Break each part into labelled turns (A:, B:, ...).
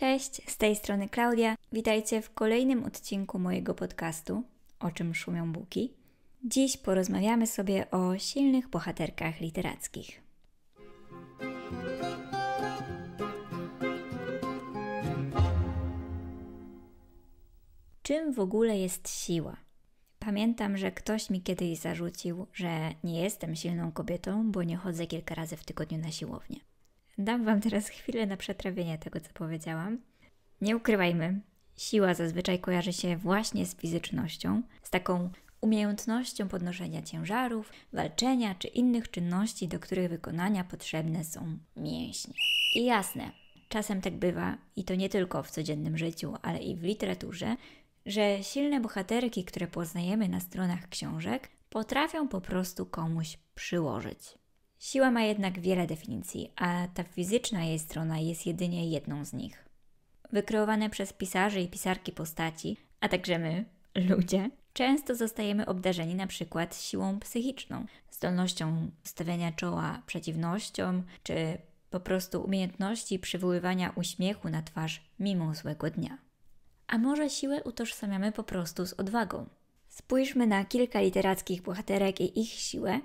A: Cześć, z tej strony Klaudia. Witajcie w kolejnym odcinku mojego podcastu O czym szumią buki. Dziś porozmawiamy sobie o silnych bohaterkach literackich. Czym w ogóle jest siła? Pamiętam, że ktoś mi kiedyś zarzucił, że nie jestem silną kobietą, bo nie chodzę kilka razy w tygodniu na siłownię. Dam Wam teraz chwilę na przetrawienie tego, co powiedziałam. Nie ukrywajmy, siła zazwyczaj kojarzy się właśnie z fizycznością, z taką umiejętnością podnoszenia ciężarów, walczenia czy innych czynności, do których wykonania potrzebne są mięśnie. I jasne, czasem tak bywa, i to nie tylko w codziennym życiu, ale i w literaturze, że silne bohaterki, które poznajemy na stronach książek, potrafią po prostu komuś przyłożyć. Siła ma jednak wiele definicji, a ta fizyczna jej strona jest jedynie jedną z nich. Wykreowane przez pisarzy i pisarki postaci, a także my, ludzie, często zostajemy obdarzeni na przykład siłą psychiczną, zdolnością stawiania czoła przeciwnościom, czy po prostu umiejętności przywoływania uśmiechu na twarz mimo złego dnia. A może siłę utożsamiamy po prostu z odwagą? Spójrzmy na kilka literackich bohaterek i ich siłę,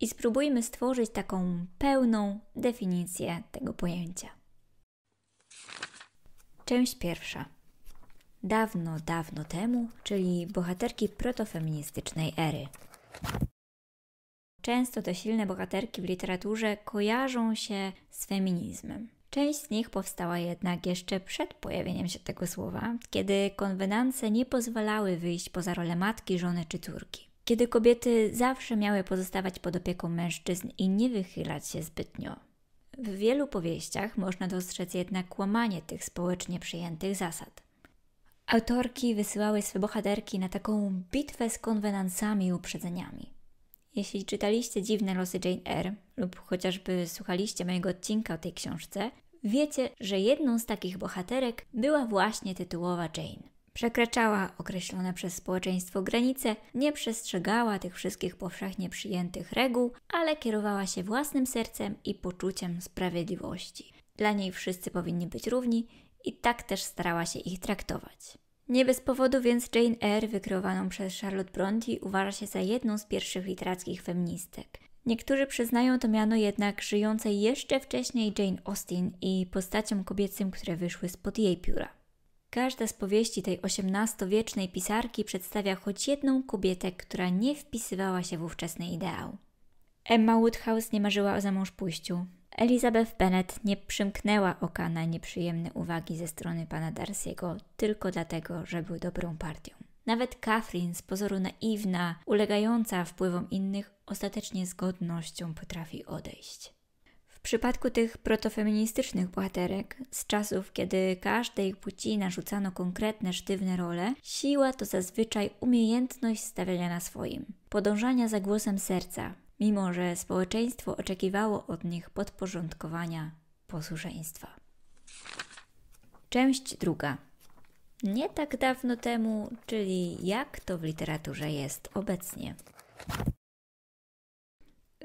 A: i spróbujmy stworzyć taką pełną definicję tego pojęcia. Część pierwsza. Dawno, dawno temu, czyli bohaterki protofeministycznej ery. Często te silne bohaterki w literaturze kojarzą się z feminizmem. Część z nich powstała jednak jeszcze przed pojawieniem się tego słowa, kiedy konwenanse nie pozwalały wyjść poza rolę matki, żony czy córki kiedy kobiety zawsze miały pozostawać pod opieką mężczyzn i nie wychylać się zbytnio. W wielu powieściach można dostrzec jednak kłamanie tych społecznie przyjętych zasad. Autorki wysyłały swe bohaterki na taką bitwę z konwenansami i uprzedzeniami. Jeśli czytaliście Dziwne losy Jane Eyre lub chociażby słuchaliście mojego odcinka o tej książce, wiecie, że jedną z takich bohaterek była właśnie tytułowa Jane przekraczała określone przez społeczeństwo granice, nie przestrzegała tych wszystkich powszechnie przyjętych reguł, ale kierowała się własnym sercem i poczuciem sprawiedliwości. Dla niej wszyscy powinni być równi i tak też starała się ich traktować. Nie bez powodu więc Jane Eyre, wykreowaną przez Charlotte Bronte, uważa się za jedną z pierwszych literackich feministek. Niektórzy przyznają to miano jednak żyjącej jeszcze wcześniej Jane Austen i postaciom kobiecym, które wyszły spod jej pióra. Każda z powieści tej osiemnastowiecznej pisarki przedstawia choć jedną kobietę, która nie wpisywała się w ówczesny ideał. Emma Woodhouse nie marzyła o zamążpójściu. Elizabeth Bennet nie przymknęła oka na nieprzyjemne uwagi ze strony pana Darcy'ego tylko dlatego, że był dobrą partią. Nawet Catherine, z pozoru naiwna, ulegająca wpływom innych, ostatecznie z godnością potrafi odejść. W przypadku tych protofeministycznych bohaterek, z czasów, kiedy każdej płci narzucano konkretne, sztywne role, siła to zazwyczaj umiejętność stawiania na swoim, podążania za głosem serca, mimo że społeczeństwo oczekiwało od nich podporządkowania, posłuszeństwa. Część druga. Nie tak dawno temu, czyli jak to w literaturze jest obecnie.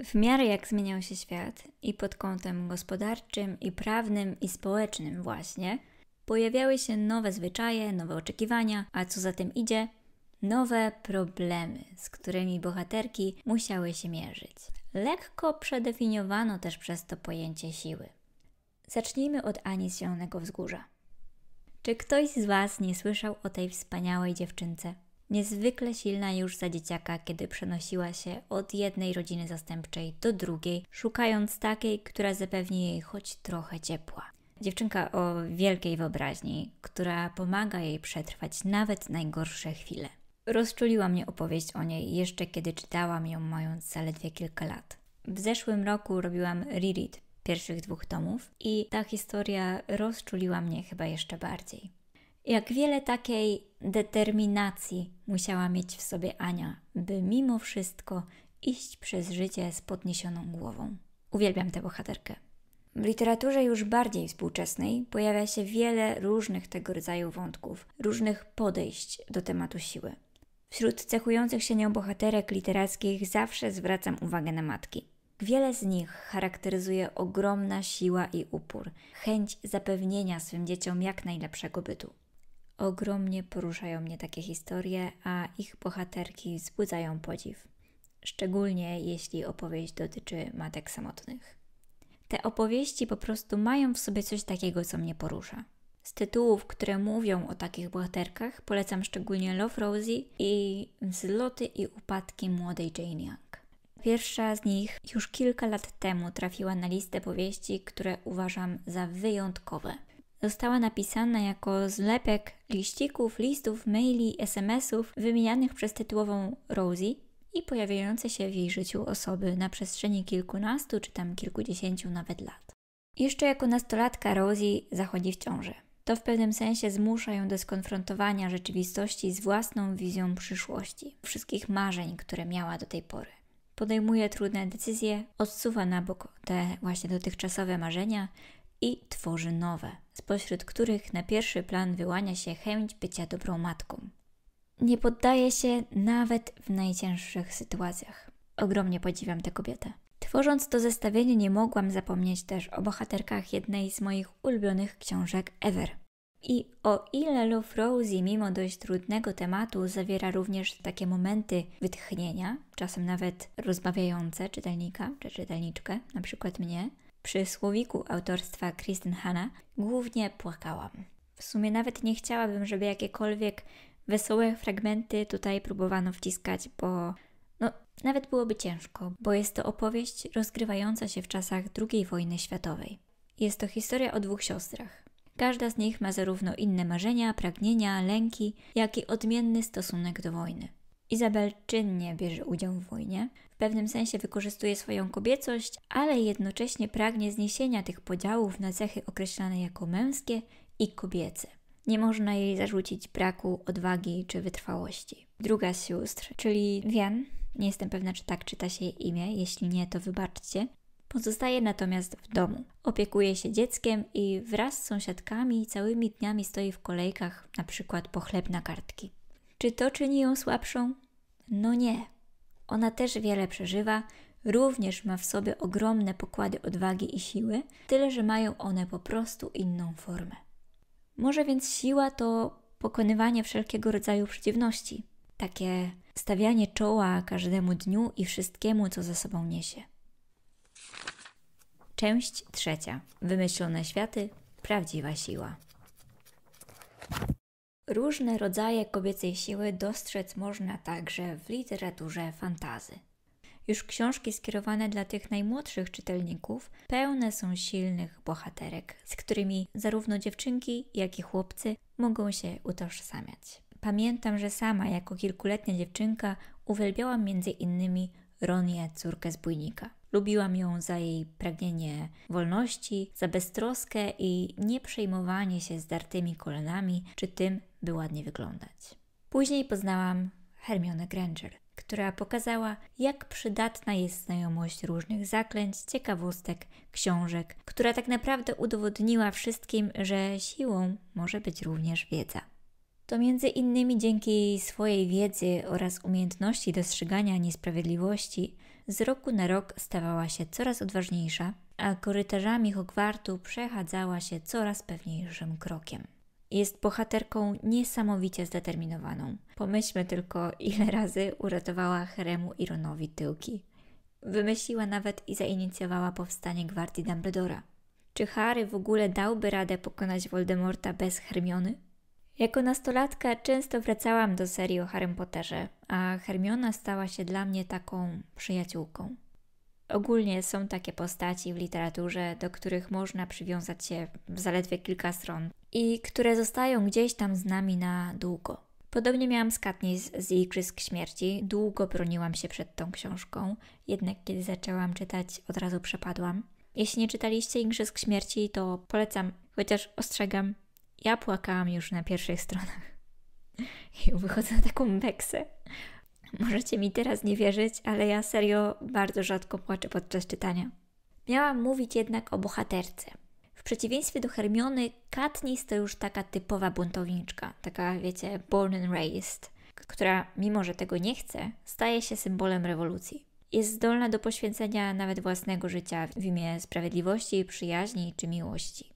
A: W miarę jak zmieniał się świat i pod kątem gospodarczym, i prawnym, i społecznym właśnie, pojawiały się nowe zwyczaje, nowe oczekiwania, a co za tym idzie, nowe problemy, z którymi bohaterki musiały się mierzyć. Lekko przedefiniowano też przez to pojęcie siły. Zacznijmy od Ani z Zielonego Wzgórza. Czy ktoś z Was nie słyszał o tej wspaniałej dziewczynce? Niezwykle silna już za dzieciaka, kiedy przenosiła się od jednej rodziny zastępczej do drugiej, szukając takiej, która zapewni jej choć trochę ciepła. Dziewczynka o wielkiej wyobraźni, która pomaga jej przetrwać nawet najgorsze chwile. Rozczuliła mnie opowieść o niej jeszcze kiedy czytałam ją mając zaledwie kilka lat. W zeszłym roku robiłam reread pierwszych dwóch tomów i ta historia rozczuliła mnie chyba jeszcze bardziej. Jak wiele takiej determinacji musiała mieć w sobie Ania, by mimo wszystko iść przez życie z podniesioną głową. Uwielbiam tę bohaterkę. W literaturze już bardziej współczesnej pojawia się wiele różnych tego rodzaju wątków, różnych podejść do tematu siły. Wśród cechujących się nią bohaterek literackich zawsze zwracam uwagę na matki. Wiele z nich charakteryzuje ogromna siła i upór, chęć zapewnienia swym dzieciom jak najlepszego bytu. Ogromnie poruszają mnie takie historie, a ich bohaterki wzbudzają podziw, szczególnie jeśli opowieść dotyczy matek samotnych. Te opowieści po prostu mają w sobie coś takiego, co mnie porusza. Z tytułów, które mówią o takich bohaterkach, polecam szczególnie Love Rosie i Zloty i upadki młodej Jane Young. Pierwsza z nich już kilka lat temu trafiła na listę powieści, które uważam za wyjątkowe została napisana jako zlepek liścików, listów, maili, SMS-ów wymienianych przez tytułową Rosie i pojawiające się w jej życiu osoby na przestrzeni kilkunastu czy tam kilkudziesięciu nawet lat. Jeszcze jako nastolatka Rosie zachodzi w ciąży. To w pewnym sensie zmusza ją do skonfrontowania rzeczywistości z własną wizją przyszłości, wszystkich marzeń, które miała do tej pory. Podejmuje trudne decyzje, odsuwa na bok te właśnie dotychczasowe marzenia i tworzy nowe spośród których na pierwszy plan wyłania się chęć bycia dobrą matką. Nie poddaje się nawet w najcięższych sytuacjach. Ogromnie podziwiam tę kobietę. Tworząc to zestawienie, nie mogłam zapomnieć też o bohaterkach jednej z moich ulubionych książek Ever. I o ile Love Rosie, mimo dość trudnego tematu, zawiera również takie momenty wytchnienia, czasem nawet rozbawiające czytelnika czy czytelniczkę, na przykład mnie, przy słowiku autorstwa Kristen Hanna głównie płakałam. W sumie nawet nie chciałabym, żeby jakiekolwiek wesołe fragmenty tutaj próbowano wciskać, bo no, nawet byłoby ciężko, bo jest to opowieść rozgrywająca się w czasach II wojny światowej. Jest to historia o dwóch siostrach. Każda z nich ma zarówno inne marzenia, pragnienia, lęki, jak i odmienny stosunek do wojny. Izabel czynnie bierze udział w wojnie, w pewnym sensie wykorzystuje swoją kobiecość, ale jednocześnie pragnie zniesienia tych podziałów na cechy określane jako męskie i kobiece. Nie można jej zarzucić braku odwagi czy wytrwałości. Druga z sióstr, czyli Wian, nie jestem pewna, czy tak czyta się jej imię, jeśli nie, to wybaczcie, Pozostaje natomiast w domu. Opiekuje się dzieckiem i wraz z sąsiadkami całymi dniami stoi w kolejkach, na przykład po chleb na kartki. Czy to czyni ją słabszą? No nie. Ona też wiele przeżywa, również ma w sobie ogromne pokłady odwagi i siły, tyle że mają one po prostu inną formę. Może więc siła to pokonywanie wszelkiego rodzaju przeciwności, takie stawianie czoła każdemu dniu i wszystkiemu, co za sobą niesie. Część trzecia. Wymyślone światy prawdziwa siła. Różne rodzaje kobiecej siły dostrzec można także w literaturze fantazy. Już książki skierowane dla tych najmłodszych czytelników pełne są silnych bohaterek, z którymi zarówno dziewczynki, jak i chłopcy mogą się utożsamiać. Pamiętam, że sama jako kilkuletnia dziewczynka uwielbiałam między innymi Ronię, córkę zbójnika. Lubiłam ją za jej pragnienie wolności, za beztroskę i nieprzejmowanie się zdartymi kolanami czy tym, by ładnie wyglądać. Później poznałam Hermione Granger, która pokazała, jak przydatna jest znajomość różnych zaklęć, ciekawostek, książek, która tak naprawdę udowodniła wszystkim, że siłą może być również wiedza. To między innymi dzięki swojej wiedzy oraz umiejętności dostrzegania niesprawiedliwości z roku na rok stawała się coraz odważniejsza, a korytarzami Hogwartu przechadzała się coraz pewniejszym krokiem. Jest bohaterką niesamowicie zdeterminowaną. Pomyślmy tylko, ile razy uratowała Heremu i Ronowi tyłki. Wymyśliła nawet i zainicjowała powstanie Gwardii Dumbledora. Czy Harry w ogóle dałby radę pokonać Voldemorta bez Hermiony? Jako nastolatka często wracałam do serii o Harrym Potterze, a Hermiona stała się dla mnie taką przyjaciółką. Ogólnie są takie postaci w literaturze, do których można przywiązać się w zaledwie kilka stron i które zostają gdzieś tam z nami na długo. Podobnie miałam z Katniss z Igrzysk Śmierci. Długo broniłam się przed tą książką, jednak kiedy zaczęłam czytać, od razu przepadłam. Jeśli nie czytaliście Igrzysk Śmierci, to polecam, chociaż ostrzegam, ja płakałam już na pierwszych stronach. I wychodzę na taką meksę. Możecie mi teraz nie wierzyć, ale ja serio bardzo rzadko płaczę podczas czytania. Miałam mówić jednak o bohaterce. W przeciwieństwie do Hermiony, Katniss to już taka typowa buntowniczka, taka wiecie, born and raised, która mimo, że tego nie chce, staje się symbolem rewolucji. Jest zdolna do poświęcenia nawet własnego życia w imię sprawiedliwości, przyjaźni czy miłości.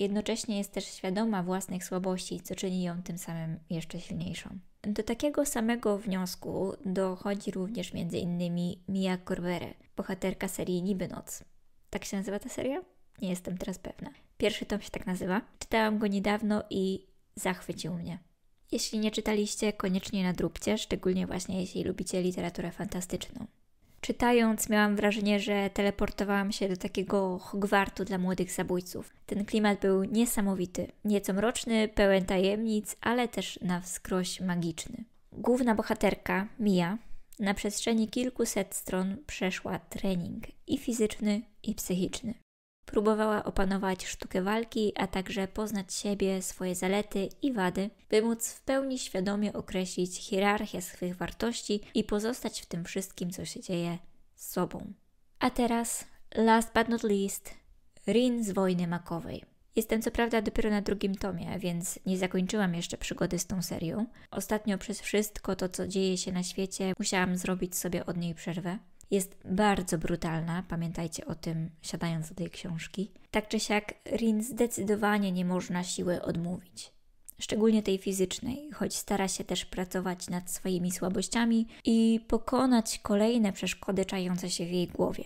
A: Jednocześnie jest też świadoma własnych słabości, co czyni ją tym samym jeszcze silniejszą. Do takiego samego wniosku dochodzi również m.in. Mia Corvere, bohaterka serii Niby Noc. Tak się nazywa ta seria? Nie jestem teraz pewna. Pierwszy tom się tak nazywa. Czytałam go niedawno i zachwycił mnie. Jeśli nie czytaliście, koniecznie nadróbcie, szczególnie właśnie jeśli lubicie literaturę fantastyczną. Czytając, miałam wrażenie, że teleportowałam się do takiego Hogwartu dla młodych zabójców. Ten klimat był niesamowity, nieco mroczny, pełen tajemnic, ale też na wskroś magiczny. Główna bohaterka, Mia, na przestrzeni kilkuset stron przeszła trening i fizyczny, i psychiczny próbowała opanować sztukę walki, a także poznać siebie, swoje zalety i wady, by móc w pełni świadomie określić hierarchię swych wartości i pozostać w tym wszystkim, co się dzieje z sobą. A teraz, last but not least, Rin z wojny makowej. Jestem co prawda dopiero na drugim tomie, więc nie zakończyłam jeszcze przygody z tą serią. Ostatnio przez wszystko to, co dzieje się na świecie, musiałam zrobić sobie od niej przerwę. Jest bardzo brutalna, pamiętajcie o tym siadając do tej książki. Tak czy siak, Rin zdecydowanie nie można siły odmówić. Szczególnie tej fizycznej, choć stara się też pracować nad swoimi słabościami i pokonać kolejne przeszkody czające się w jej głowie.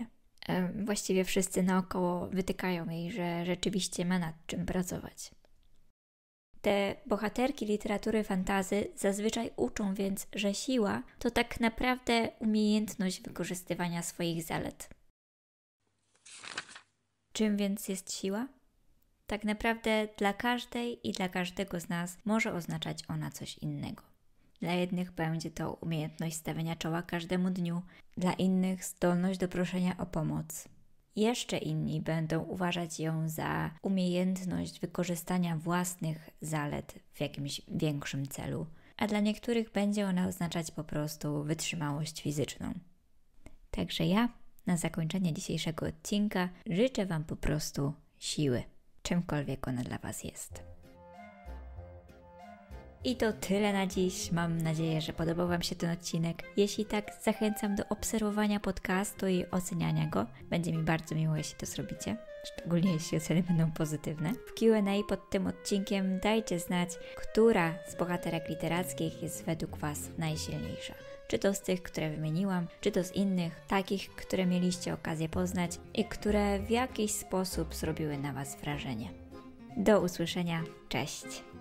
A: E, właściwie wszyscy naokoło wytykają jej, że rzeczywiście ma nad czym pracować. Te bohaterki literatury fantazy zazwyczaj uczą więc, że siła to tak naprawdę umiejętność wykorzystywania swoich zalet. Czym więc jest siła? Tak naprawdę dla każdej i dla każdego z nas może oznaczać ona coś innego. Dla jednych będzie to umiejętność stawienia czoła każdemu dniu, dla innych zdolność do proszenia o pomoc, jeszcze inni będą uważać ją za umiejętność wykorzystania własnych zalet w jakimś większym celu, a dla niektórych będzie ona oznaczać po prostu wytrzymałość fizyczną. Także ja, na zakończenie dzisiejszego odcinka, życzę Wam po prostu siły, czymkolwiek ona dla Was jest. I to tyle na dziś. Mam nadzieję, że podobał Wam się ten odcinek. Jeśli tak, zachęcam do obserwowania podcastu i oceniania go. Będzie mi bardzo miło, jeśli to zrobicie. Szczególnie jeśli oceny będą pozytywne. W QA pod tym odcinkiem dajcie znać, która z bohaterek literackich jest według Was najsilniejsza czy to z tych, które wymieniłam, czy to z innych, takich, które mieliście okazję poznać i które w jakiś sposób zrobiły na Was wrażenie. Do usłyszenia, cześć!